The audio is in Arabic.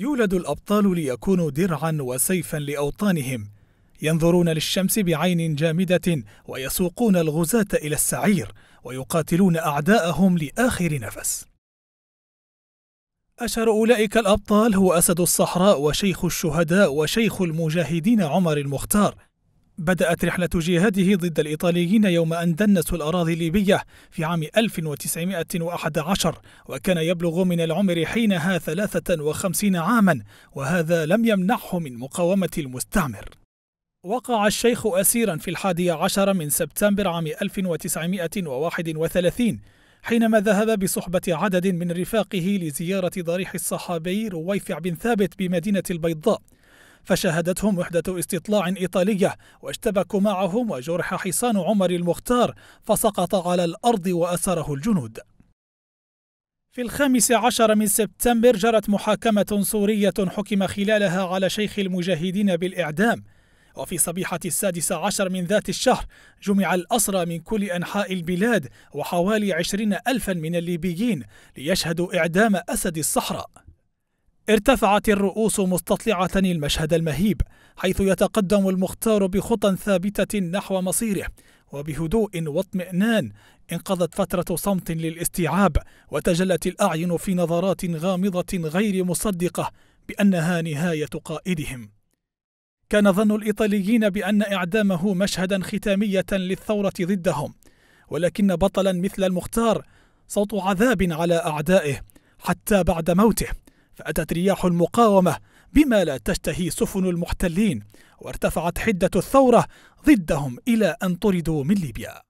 يولد الأبطال ليكونوا درعا وسيفا لأوطانهم ينظرون للشمس بعين جامدة ويسوقون الغزاة إلى السعير ويقاتلون أعداءهم لآخر نفس أشهر أولئك الأبطال هو أسد الصحراء وشيخ الشهداء وشيخ المجاهدين عمر المختار بدأت رحلة جهاده ضد الإيطاليين يوم أن دنسوا الأراضي الليبية في عام 1911 وكان يبلغ من العمر حينها 53 عاما وهذا لم يمنعه من مقاومة المستعمر وقع الشيخ أسيرا في الحادي عشر من سبتمبر عام 1931 حينما ذهب بصحبة عدد من رفاقه لزيارة ضريح الصحابي رويفع بن ثابت بمدينة البيضاء فشاهدتهم وحدة استطلاع إيطالية واشتبكوا معهم وجرح حصان عمر المختار فسقط على الأرض وأسره الجنود في الخامس عشر من سبتمبر جرت محاكمة سورية حكم خلالها على شيخ المجاهدين بالإعدام وفي صبيحة السادس عشر من ذات الشهر جمع الأسرى من كل أنحاء البلاد وحوالي عشرين ألفا من الليبيين ليشهدوا إعدام أسد الصحراء ارتفعت الرؤوس مستطلعة المشهد المهيب حيث يتقدم المختار بخطى ثابتة نحو مصيره وبهدوء واطمئنان انقضت فترة صمت للاستيعاب وتجلت الأعين في نظرات غامضة غير مصدقة بأنها نهاية قائدهم كان ظن الإيطاليين بأن إعدامه مشهدا ختامية للثورة ضدهم ولكن بطلا مثل المختار صوت عذاب على أعدائه حتى بعد موته فأتت رياح المقاومة بما لا تشتهي سفن المحتلين وارتفعت حدة الثورة ضدهم إلى أن طردوا من ليبيا